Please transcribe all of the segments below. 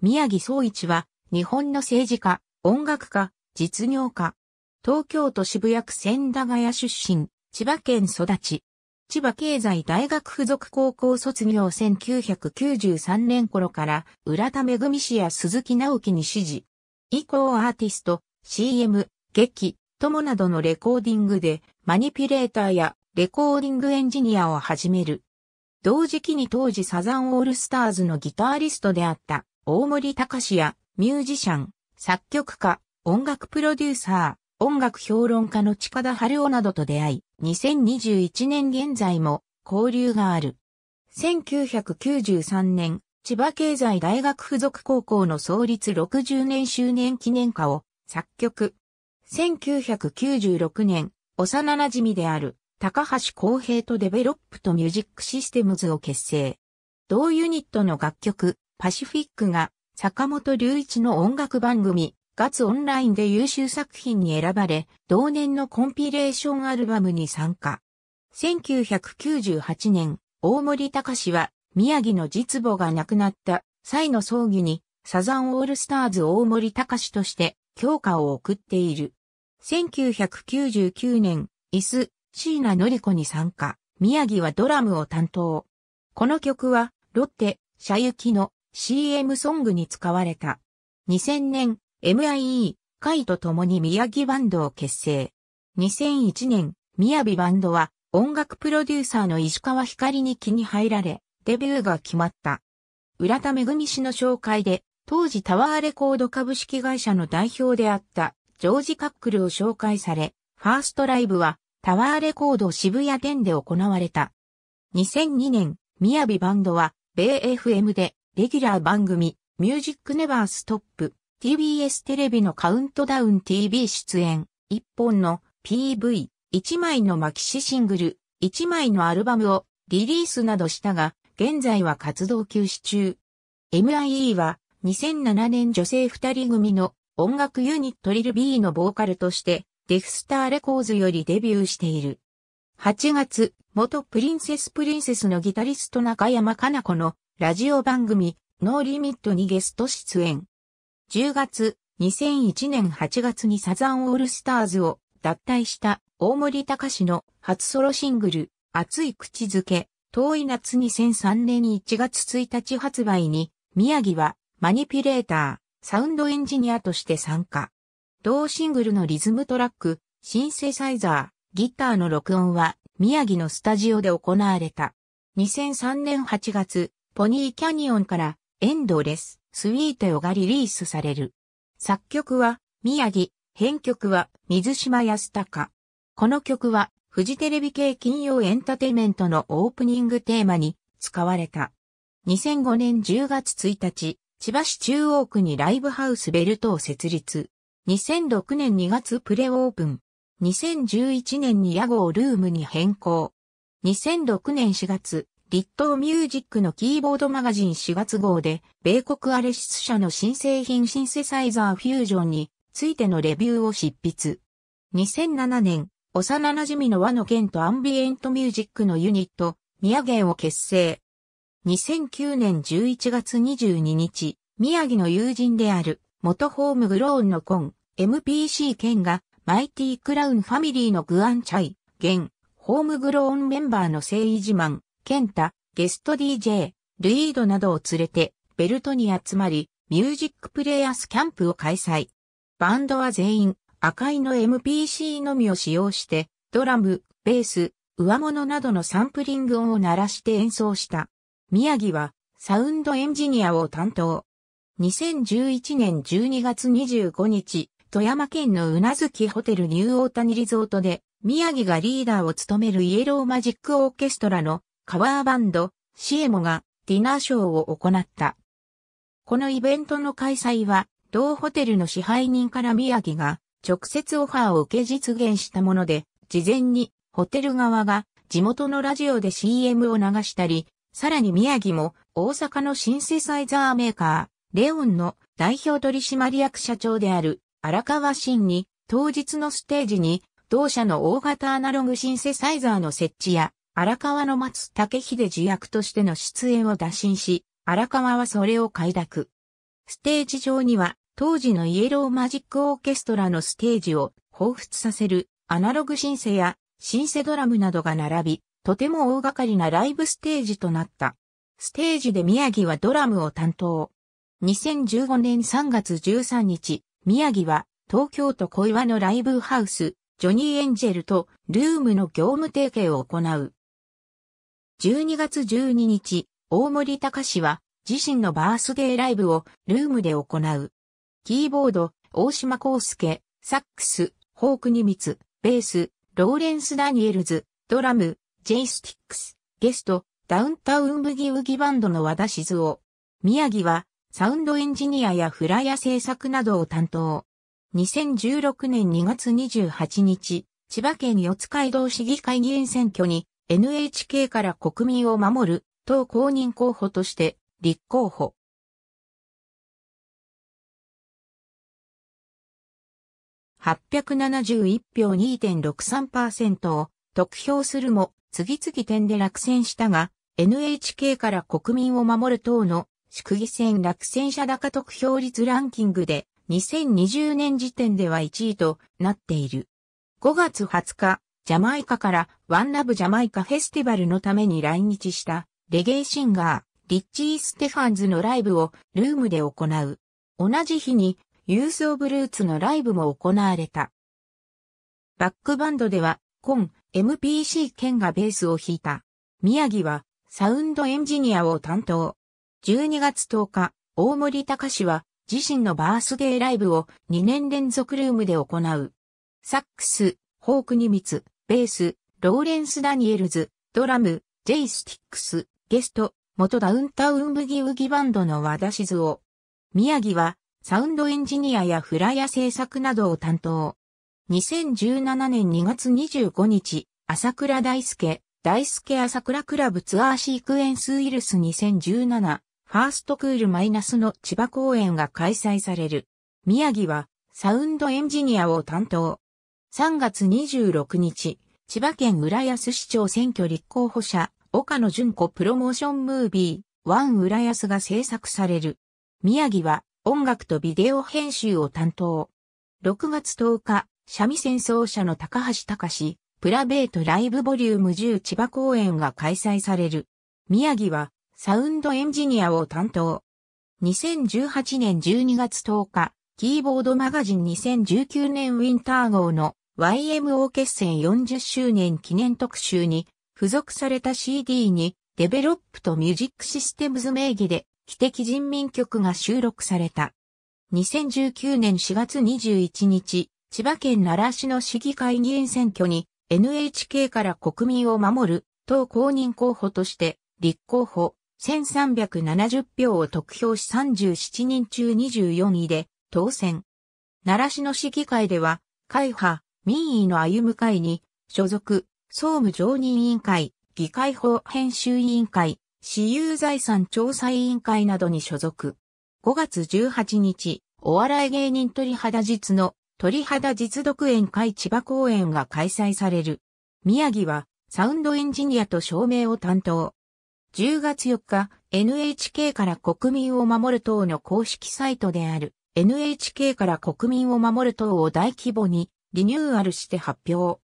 宮城総一は、日本の政治家、音楽家、実業家。東京都渋谷区千駄ヶ谷出身、千葉県育ち。千葉経済大学附属高校卒業1993年頃から、浦田めぐみ氏や鈴木直樹に支持。以降アーティスト、CM、劇、友などのレコーディングで、マニピュレーターやレコーディングエンジニアを始める。同時期に当時サザンオールスターズのギタリストであった大森隆やミュージシャン、作曲家、音楽プロデューサー、音楽評論家の近田春夫などと出会い、2021年現在も交流がある。1993年、千葉経済大学附属高校の創立60年周年記念歌を作曲。1996年、幼馴染である高橋公平とデベロップとミュージックシステムズを結成。同ユニットの楽曲、パシフィックが坂本隆一の音楽番組、ガツオンラインで優秀作品に選ばれ、同年のコンピレーションアルバムに参加。1998年、大森隆は宮城の実母が亡くなった際の葬儀にサザンオールスターズ大森隆として強化を送っている。1999年、椅子、椎名のり子に参加。宮城はドラムを担当。この曲は、ロッテ、シャユキの CM ソングに使われた。2000年、MIE、イと共に宮城バンドを結成。2001年、宮城バンドは音楽プロデューサーの石川光に気に入られ、デビューが決まった。浦田めぐみ氏の紹介で、当時タワーレコード株式会社の代表であったジョージ・カックルを紹介され、ファーストライブはタワーレコード渋谷店で行われた。2002年、宮城バンドは、米 FM でレギュラー番組、ミュージックネバーストップ、TBS テレビのカウントダウン TV 出演、1本の PV、1枚のマキシシングル、1枚のアルバムをリリースなどしたが、現在は活動休止中。MIE は2007年女性2人組の音楽ユニットリル B のボーカルとして、デフスターレコーズよりデビューしている。8月、元プリンセスプリンセスのギタリスト中山かな子のラジオ番組、ノーリミットにゲスト出演。10月、2001年8月にサザンオールスターズを脱退した大森隆の初ソロシングル、熱い口づけ、遠い夏2003年1月1日発売に、宮城はマニピュレーター、サウンドエンジニアとして参加。同シングルのリズムトラック、シンセサイザー、ギターの録音は宮城のスタジオで行われた。2003年8月、ポニーキャニオンからエンドレス、スイートヨがリリースされる。作曲は宮城、編曲は水島康隆。この曲はフジテレビ系金曜エンタテイメントのオープニングテーマに使われた。2005年10月1日、千葉市中央区にライブハウスベルトを設立。2006年2月プレオープン。2011年に屋号ルームに変更。2006年4月、立東ミュージックのキーボードマガジン4月号で、米国アレシス社の新製品シンセサイザーフュージョンについてのレビューを執筆。2007年、幼馴染の和の剣とアンビエントミュージックのユニット、宮城を結成。2009年11月22日、宮城の友人である、元ホームグローンのコン、MPC 県が、マイティクラウンファミリーのグアンチャイ、現、ホームグローンメンバーの誠意自慢、ケンタ、ゲスト DJ、ルイードなどを連れてベルトに集まり、ミュージックプレイヤースキャンプを開催。バンドは全員赤いの MPC のみを使用して、ドラム、ベース、上物などのサンプリング音を鳴らして演奏した。宮城はサウンドエンジニアを担当。2011年12月25日、富山県のうなずきホテルニューオータニリゾートで、宮城がリーダーを務めるイエローマジックオーケストラのカバーバンド、シエモがディナーショーを行った。このイベントの開催は、同ホテルの支配人から宮城が直接オファーを受け実現したもので、事前にホテル側が地元のラジオで CM を流したり、さらに宮城も大阪のシンセサイザーメーカー、レオンの代表取締役社長である荒川真に当日のステージに同社の大型アナログシンセサイザーの設置や荒川の松竹秀次役としての出演を打診し、荒川はそれを快諾。ステージ上には、当時のイエローマジックオーケストラのステージを彷彿させるアナログシンセやシンセドラムなどが並び、とても大掛かりなライブステージとなった。ステージで宮城はドラムを担当。2015年3月13日、宮城は東京都小岩のライブハウス、ジョニーエンジェルとルームの業務提携を行う。12月12日、大森隆史は自身のバースデーライブをルームで行う。キーボード、大島康介、サックス、ホークニミツ、ベース、ローレンス・ダニエルズ、ドラム、ジェイスティックス、ゲスト、ダウンタウンブギウギバンドの和田静夫。宮城は、サウンドエンジニアやフライヤ制作などを担当。2016年2月28日、千葉県四街道市議会議員選挙に NHK から国民を守る党公認候補として立候補。871票2.63%を得票するも次々点で落選したが NHK から国民を守る党の祝議選落選者高得票率ランキングで2020年時点では1位となっている。5月20日、ジャマイカからワンラブジャマイカフェスティバルのために来日したレゲエシンガー、リッチー・ステファンズのライブをルームで行う。同じ日にユース・オブ・ルーツのライブも行われた。バックバンドでは、コン、MPC 兼がベースを弾いた。宮城はサウンドエンジニアを担当。12月10日、大森隆史は自身のバースデーライブを2年連続ルームで行う。サックス、ホークニミツ、ベース、ローレンス・ダニエルズ、ドラム、ジェイ・スティックス、ゲスト、元ダウンタウンブギウギバンドの和田静夫。宮城は、サウンドエンジニアやフラヤ制作などを担当。2017年2月25日、朝倉大輔、大輔朝倉クラブツアーシークエンスウイルス2017、ファーストクールマイナスの千葉公演が開催される。宮城は、サウンドエンジニアを担当。3月26日、千葉県浦安市長選挙立候補者、岡野純子プロモーションムービー、ワン浦安が制作される。宮城は音楽とビデオ編集を担当。6月10日、三味線奏者の高橋隆、プラベートライブボリューム10千葉公演が開催される。宮城はサウンドエンジニアを担当。2018年12月10日、キーボードマガジン2019年ウィンター号の YMO 決戦40周年記念特集に付属された CD にデベロップとミュージックシステムズ名義で汽笛人民曲が収録された。2019年4月21日、千葉県奈良市の市議会議員選挙に NHK から国民を守る党公認候補として立候補1370票を得票し37人中24位で当選。奈良市の市議会では会派民意の歩む会に、所属、総務常任委員会、議会法編集委員会、私有財産調査委員会などに所属。5月18日、お笑い芸人鳥肌実の鳥肌実読園会千葉公演が開催される。宮城はサウンドエンジニアと照明を担当。10月4日、NHK から国民を守る党の公式サイトである NHK から国民を守る党を大規模にリニューアルして発表。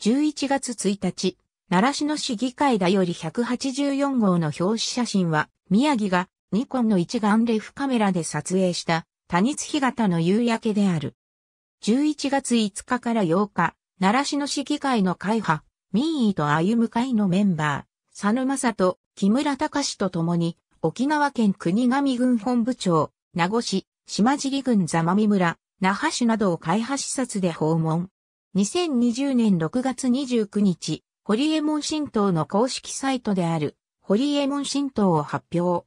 11月1日、奈良市の市議会だより184号の表紙写真は、宮城がニコンの一眼レフカメラで撮影した多日干潟の夕焼けである。11月5日から8日、奈良市の市議会の会派、民意と歩む会のメンバー、佐野正人、木村隆と共に、沖縄県国神郡本部長、名護市、島尻郡座間見村、那覇市などを開発視察で訪問。2020年6月29日、ホリエモン新党の公式サイトである、ホリエモン新党を発表。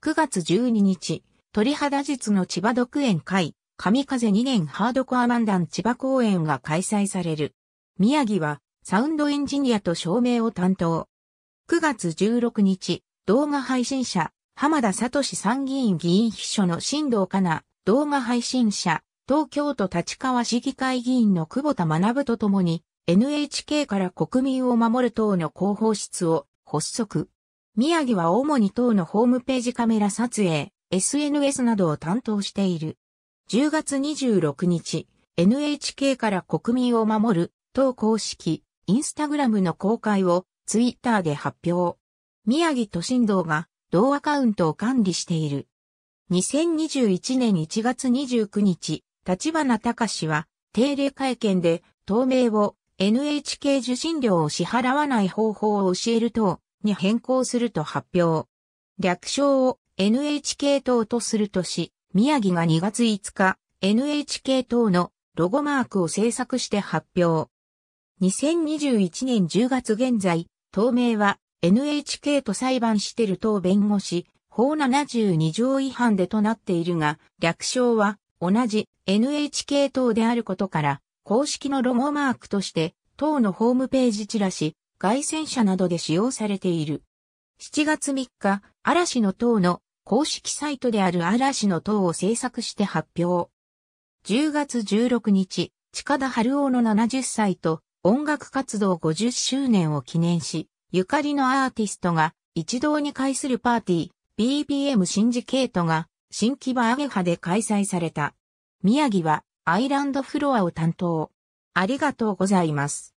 9月12日、鳥肌術の千葉独演会、神風2年ハードコア漫談千葉公演が開催される。宮城は、サウンドエンジニアと照明を担当。9月16日、動画配信者、浜田聡参議院議員秘書の新藤かな、動画配信者、東京都立川市議会議員の久保田学ととに NHK から国民を守る党の広報室を発足。宮城は主に党のホームページカメラ撮影、SNS などを担当している。10月26日、NHK から国民を守る党公式、インスタグラムの公開をツイッターで発表。宮城都心道が同アカウントを管理している。2021年1月29日、立花隆は、定例会見で、透明を NHK 受信料を支払わない方法を教える等に変更すると発表。略称を NHK 等とするとし、宮城が2月5日、NHK 等のロゴマークを制作して発表。2021年10月現在、透名は NHK と裁判してる等弁護士、法72条違反でとなっているが、略称は同じ NHK 党であることから、公式のロゴマークとして、党のホームページチラシ、外戦車などで使用されている。7月3日、嵐の党の公式サイトである嵐の党を制作して発表。10月16日、近田春夫の70歳と音楽活動50周年を記念し、ゆかりのアーティストが一堂に会するパーティー、BBM シンジケートが新木場アゲハで開催された。宮城はアイランドフロアを担当。ありがとうございます。